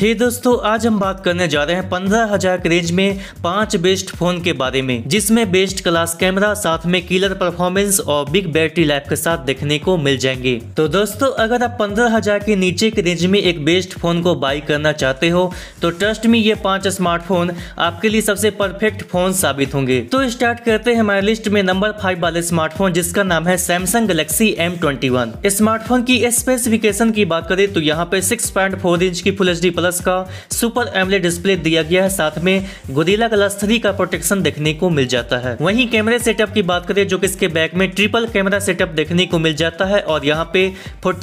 हे hey दोस्तों आज हम बात करने जा रहे हैं पंद्रह हजार के रेंज में पांच बेस्ट फोन के बारे में जिसमें बेस्ट क्लास कैमरा साथ में किलर परफॉर्मेंस और बिग बैटरी लाइफ के साथ देखने को मिल जाएंगे तो दोस्तों अगर आप पंद्रह हजार के नीचे के रेंज में एक बेस्ट फोन को बाई करना चाहते हो तो ट्रस्ट में ये पांच स्मार्टफोन आपके लिए सबसे परफेक्ट फोन साबित होंगे तो स्टार्ट करते हैं हमारे लिस्ट में नंबर फाइव वाले स्मार्टफोन जिसका नाम है सैमसंग गलेक्सी एम स्मार्टफोन की स्पेसिफिकेशन की बात करें तो यहाँ पे सिक्स इंच की फुल एच प्लस प्लस का सुपर एमले डिस्प्ले दिया गया है साथ में गोदिला ग्लास थ्री का प्रोटेक्शन e देखने को मिल जाता है वही कैमरे सेटअप की बात करें जो कि इसके बैक में ट्रिपल कैमरा सेटअप देखने को मिल जाता है और यहाँ पे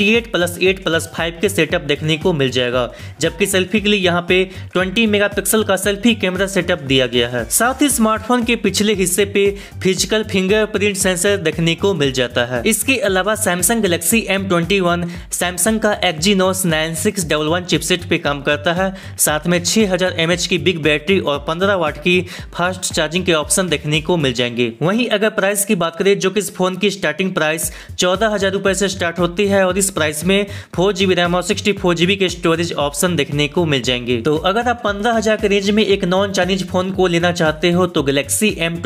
eight plus eight plus five के सेटअप देखने को मिल जाएगा जबकि सेल्फी के लिए यहाँ पे 20 मेगापिक्सल का सेल्फी कैमरा सेटअप दिया गया है साथ ही स्मार्टफोन के पिछले हिस्से पे फिजिकल फिंगरप्रिंट सेंसर देखने को मिल जाता है इसके अलावा Samsung Galaxy M twenty Samsung का Exynos nine six double one chipset पे काम कर करता है साथ में 6000 हजार की बिग बैटरी और 15 वाट की फास्ट चार्जिंग के ऑप्शन देखने को मिल जाएंगे वहीं अगर प्राइस की बात करें जो कि इस फोन की स्टार्टिंग प्राइस चौदह हजार रूपए से स्टार्ट होती है और इस प्राइस में फोर जीबी रैम और सिक्सटी फोर जीबी के स्टोरेज ऑप्शन देखने को मिल जाएंगे तो अगर आप पंद्रह हजार के रेंज में एक नॉन चाइनीज फोन को लेना चाहते हो तो गैलेक्सी एम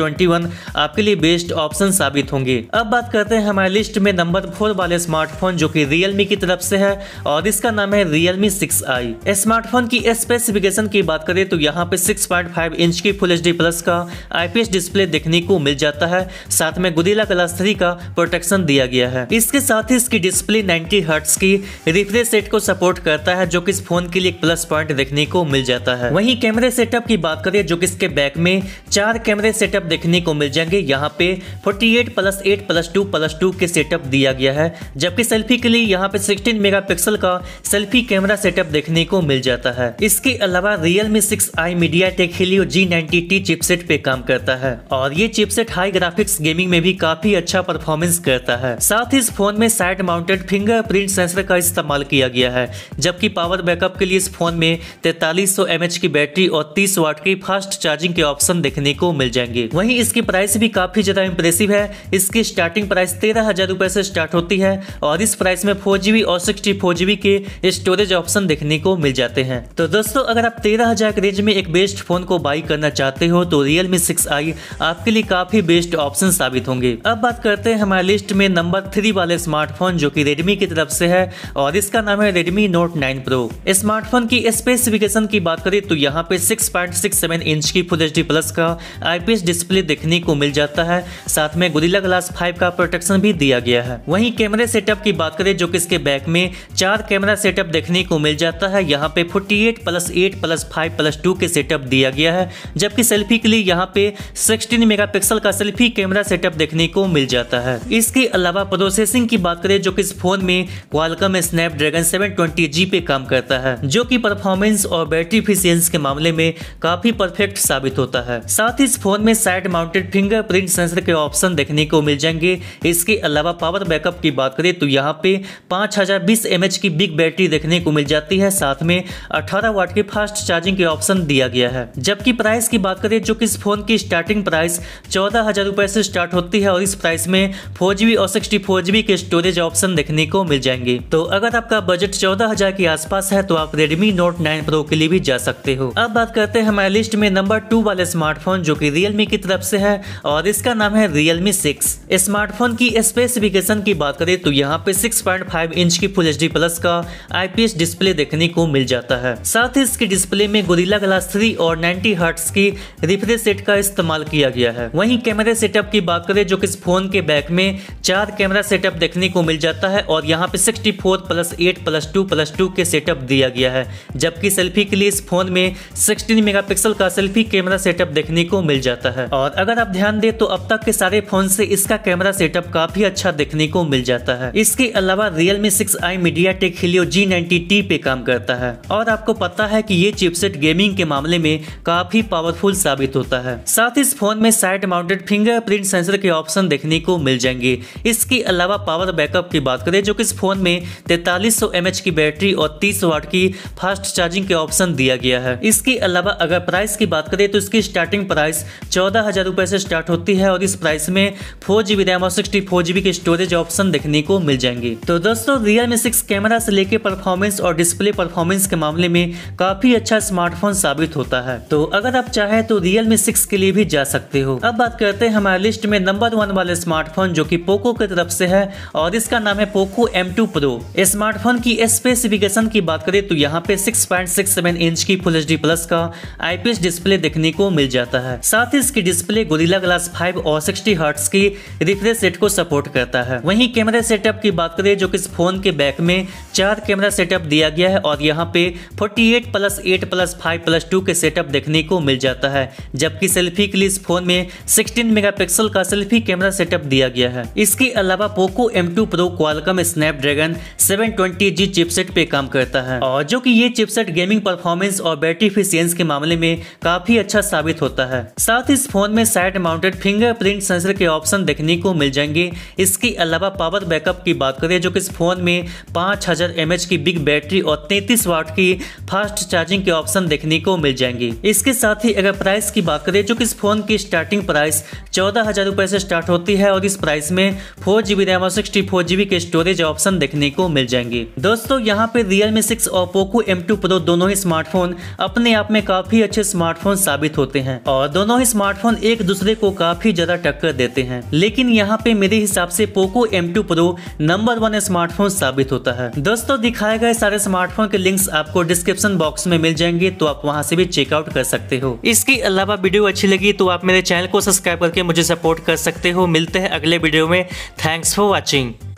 आपके लिए बेस्ट ऑप्शन साबित होंगे अब बात करते हैं हमारे लिस्ट में नंबर फोर वाले स्मार्टफोन जो की रियलमी की तरफ से है और इसका नाम है Realme six I smart smartphone की स्पेसिफिकेशन की बात करें तो यहाँ पे 6.5 इंच की फुल एच प्लस का आईपीएस डिस्प्ले देखने को मिल जाता है साथ में गुदीला क्लास थ्री का प्रोटेक्शन दिया गया है इसके साथ ही इसकी डिस्प्ले 90 हर्ट्स की रिफ्रेश रेट को सपोर्ट करता है जो कि इस फोन के लिए एक प्लस पॉइंट देखने को मिल जाता है वही कैमरे सेटअप की बात करें जो कि इसके बैक में चार कैमरे सेटअप देखने को मिल जाएंगे यहाँ पे eight plus eight plus two plus two के सेटअप दिया गया है जबकि सेल्फी के लिए यहाँ पे सिक्सटीन मेगा का सेल्फी कैमरा सेटअप देखने को मिल जाए जाता है इसके अलावा Realme six I media tech Helio G ninety T chipset पे काम करता है और ये चिपसेट हाई ग्राफिक्स गेमिंग में भी काफी अच्छा परफॉर्मेंस करता है साथ ही इस फोन में साइड माउंटेड प्रिंट सेंसर का इस्तेमाल किया गया है जबकि पावर बैकअप के लिए इस फोन में तैतालीस सौ की बैटरी और तीस वाट की फास्ट चार्जिंग के ऑप्शन देखने को मिल जाएंगे वही इसकी प्राइस भी काफी ज्यादा इम्प्रेसिव है इसकी स्टार्टिंग प्राइस तेरह हजार से स्टार्ट होती है और इस प्राइस में फोर जीबी और सिक्सटी फोर जीबी के स्टोरेज ऑप्शन देखने को मिल जाते सकते हैं तो दोस्तों अगर आप तेरह हजार के रेंज में एक बेस्ट फोन को बाई करना चाहते हो तो रियल मी सिक्स आई आपके लिए काफी बेस्ट ऑप्शन साबित होंगे अब बात करते हैं हमारे लिस्ट में नंबर थ्री वाले स्मार्टफोन जो की रेडमी की तरफ से है और इसका नाम है Redmi Note nine Pro smartphone की स्पेसिफिकेशन की बात करें तो यहाँ पे सिक्स इंच की फुल एच प्लस का आई डिस्प्ले देखने को मिल जाता है साथ में गुरीला ग्लास फाइव का प्रोटेक्शन भी दिया गया है वहीं कैमरे सेटअप की बात करें जो कि इसके बैक में चार कैमरा सेटअप देखने को मिल जाता है यहाँ पे forty eight plus eight plus five plus two के सेटअप दिया गया है जबकि सेल्फी के लिए यहाँ पे सिक्सटीन मेगापिक्सल का सेल्फी कैमरा सेटअप देखने को मिल जाता है इसके अलावा प्रोसेसिंग की बात करें जो कि इस फोन में क्वालकम स्नैपड्रैगन 720G पे काम करता है जो की परफॉर्मेंस और बैटरी फिशियंस के मामले में काफी परफेक्ट साबित होता है साथ ही इस फोन में साइड माउंटेड प्रिंट सेंसर के ऑप्शन देखने को मिल जाएंगे इसके अलावा पावर बैकअप की बात करें तो यहाँ पे 5020 एच की बिग बैटरी देखने को मिल जाती है साथ में अठारह वाट की फास्ट चार्जिंग के ऑप्शन दिया गया है जबकि प्राइस की बात करें जो कि इस फोन की स्टार्टिंग प्राइस चौदह हजार रुपए से स्टार्ट होती है और इस प्राइस में फोर जीबी और सिक्सटी फोर जीबी के स्टोरेज ऑप्शन देखने को मिल जाएंगे तो अगर आपका बजट चौदह हजार के आसपास है तो आप रेडमी नोट नाइन प्रो के लिए भी जा सकते हो अब बात करते हैं हमारे लिस्ट में नंबर टू वाले स्मार्टफोन जो की रियलमी की तरफ से है और इसका नाम है रियलमी सिक्स स्मार्टफोन की स्पेसिफिकेशन की बात करें तो यहाँ पे सिक्स पॉइंट फाइव इंच की फुल एच डी प्लस का एस डिस्प्ले देखने को मिल जाता जाता है साथ ही इसके डिस्प्ले में गोरिल्ला ग्लास थ्री और नाइन्टी हर्ट्स की रिफ्रेश सेट का इस्तेमाल किया गया है वही कैमरे सेटअप की बात करें जो की फोन के बैक में चार कैमरा सेटअप देखने को मिल जाता है और यहाँ पे four plus eight plus two plus two के सेटअप दिया गया है जबकि सेल्फी के लिए इस फोन में 16 मेगापिक्सल का सेल्फी कैमरा सेटअप देखने को मिल जाता है और अगर आप ध्यान दें तो अब तक के सारे फोन से इसका कैमरा सेटअप काफी अच्छा देखने को मिल जाता है इसके अलावा Realme six I media tech Helio G ninety पे काम करता है और आपको पता है कि ये चिपसेट गेमिंग के मामले में काफी पावरफुल साबित होता है साथ ही इस फोन में साइड माउंटेड फिंगरप्रिंट सेंसर के ऑप्शन देखने को मिल जाएंगे इसके अलावा पावर बैकअप की बात करें जो कि इस फोन में तैतालीस सौ की बैटरी और तीस वाट की फास्ट चार्जिंग के ऑप्शन दिया गया है इसके अलावा अगर प्राइस की बात करें तो इसकी स्टार्टिंग प्राइस चौदह हजार से स्टार्ट होती है और इस प्राइस में फोर जीबी रैम और सिक्सटी फोर जीबी के स्टोरेज ऑप्शन देखने को मिल जाएंगे तो दोस्तों रियल मी सिक्स कैमरा से लेकर परफॉर्मेंस और डिस्प्ले परफॉर्मेंस के मामले में काफी अच्छा स्मार्टफोन साबित होता है तो अगर आप चाहे तो रियल मी सिक्स के लिए भी जा सकते हो अब बात करते हैं हमारे लिस्ट में नंबर वन वाले स्मार्टफोन जो की पोको की तरफ से है और इसका नाम है Poco M two Pro smartphone की स्पेसिफिकेशन की बात करें तो यहाँ पे six point six seven inch की फुल एच प्लस का आईपीएस डिस्प्ले देखने को मिल जाता है साथ ही इसकी डिस्प्ले गोरिल्ला ग्लास फाइव और सिक्सटी हर्ट्स की रिफ्रेश रेट को सपोर्ट करता है वहीं कैमरा सेटअप की बात करें जो कि इस फोन के बैक में चार कैमरा सेटअप दिया गया है और यहाँ पे forty eight plus eight plus five plus two के सेटअप देखने को मिल जाता है जबकि सेल्फी के लिए इस फोन में सिक्सटीन मेगापिक्सल का सेल्फी कैमरा सेटअप दिया गया है इसके अलावा Poco M two Pro Qualcomm Snapdragon seven twenty G chipset पे काम करता है और जो की ये चिपसेट गेमिंग परफॉर्मेंस और बैटरी फिशियंस के मामले में काफी अच्छा साबित होता है साथ ही इस फोन में साइड माउंटेड फिंगरप्रिंट सेंसर के ऑप्शन देखने को मिल जाएंगे इसके अलावा पावर बैकअप की बात करें जो कि इस फोन में पाँच हजार की बिग बैटरी और तैतीस वाट की फास्ट चार्जिंग के ऑप्शन देखने को मिल जाएंगे इसके साथ ही अगर प्राइस की बात करें जो कि इस फोन की स्टार्टिंग प्राइस चौदह हजार रूपए से स्टार्ट होती है और इस प्राइस में फोर जीबी रैम और सिक्सटी फोर जीबी के स्टोरेज ऑप्शन देखने को मिल जाएंगे दोस्तों यहाँ पे रियल मी सिक्स और पोको एम टू प्रो दोनों ही स्मार्टफोन अपने आप में काफी अच्छे स्मार्टफोन साबित होते हैं और दोनों ही स्मार्टफोन एक दूसरे को काफी ज्यादा टक्कर देते हैं लेकिन यहाँ पे मेरे हिसाब से Poco M two Pro number one smartphone साबित होता है दोस्तों दिखाए गए सारे स्मार्टफोन के लिंक्स आप आपको डिस्क्रिप्शन बॉक्स में मिल जाएंगे तो आप वहाँ से भी चेकआउट कर सकते हो इसके अलावा वीडियो अच्छी लगी तो आप मेरे चैनल को सब्सक्राइब करके मुझे सपोर्ट कर सकते हो मिलते हैं अगले वीडियो में थैंक्स फॉर वॉचिंग